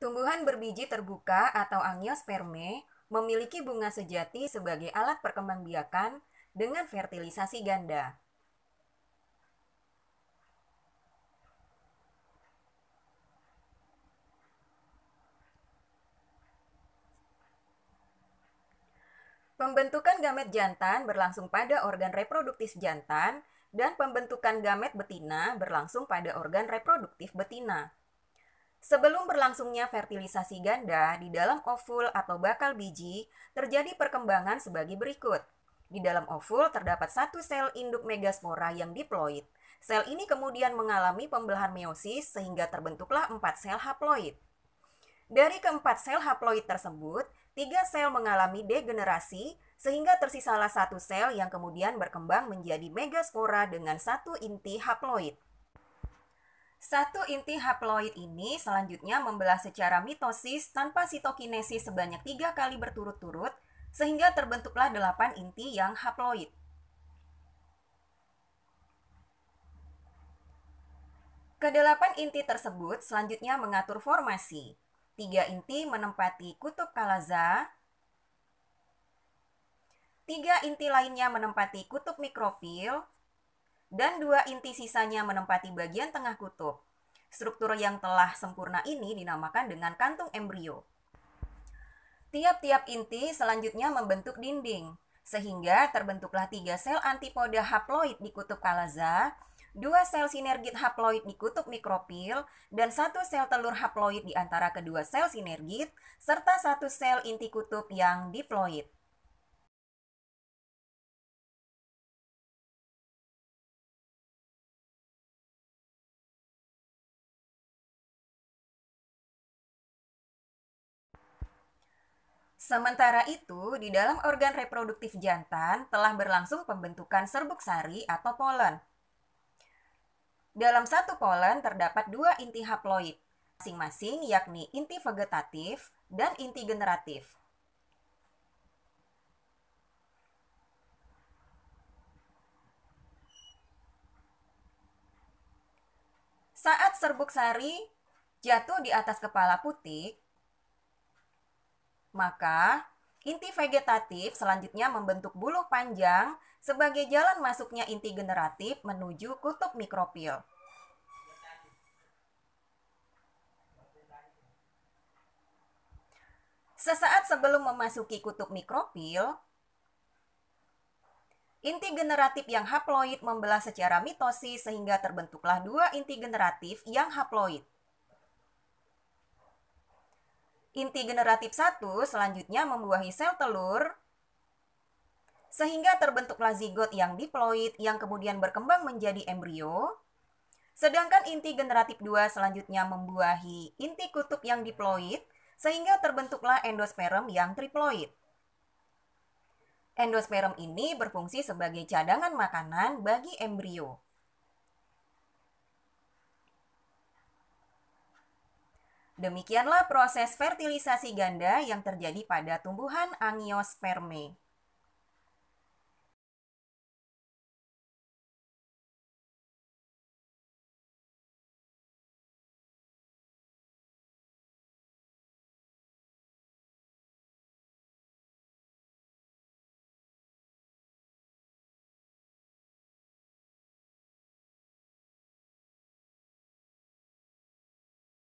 Tumbuhan berbiji terbuka atau angiosperme memiliki bunga sejati sebagai alat perkembangbiakan dengan fertilisasi ganda. Pembentukan gamet jantan berlangsung pada organ reproduktif jantan dan pembentukan gamet betina berlangsung pada organ reproduktif betina. Sebelum berlangsungnya fertilisasi ganda di dalam ovul atau bakal biji, terjadi perkembangan sebagai berikut. Di dalam ovul terdapat satu sel induk megaspora yang diploid. Sel ini kemudian mengalami pembelahan meiosis sehingga terbentuklah empat sel haploid. Dari keempat sel haploid tersebut, tiga sel mengalami degenerasi sehingga tersisalah satu sel yang kemudian berkembang menjadi megaspora dengan satu inti haploid. Satu inti haploid ini selanjutnya membelah secara mitosis tanpa sitokinesis sebanyak tiga kali berturut-turut, sehingga terbentuklah delapan inti yang haploid. Kedelapan inti tersebut selanjutnya mengatur formasi. Tiga inti menempati kutub kalaza, tiga inti lainnya menempati kutub mikrofil dan dua inti sisanya menempati bagian tengah kutub. Struktur yang telah sempurna ini dinamakan dengan kantung embrio. Tiap-tiap inti selanjutnya membentuk dinding, sehingga terbentuklah tiga sel antipoda haploid di kutub kalaza, dua sel sinergit haploid di kutub mikropil, dan satu sel telur haploid di antara kedua sel sinergit, serta satu sel inti kutub yang diploid. Sementara itu, di dalam organ reproduktif jantan telah berlangsung pembentukan serbuk sari atau polen. Dalam satu polen terdapat dua inti haploid, masing-masing yakni inti vegetatif dan inti generatif. Saat serbuk sari jatuh di atas kepala putik, maka, inti vegetatif selanjutnya membentuk bulu panjang sebagai jalan masuknya inti generatif menuju kutub mikropil. Sesaat sebelum memasuki kutub mikropil, inti generatif yang haploid membelah secara mitosis sehingga terbentuklah dua inti generatif yang haploid. Inti generatif satu selanjutnya membuahi sel telur sehingga terbentuklah zigot yang diploid yang kemudian berkembang menjadi embrio. Sedangkan inti generatif 2 selanjutnya membuahi inti kutub yang diploid sehingga terbentuklah endosperm yang triploid. Endosperm ini berfungsi sebagai cadangan makanan bagi embrio. Demikianlah proses fertilisasi ganda yang terjadi pada tumbuhan angiosperme.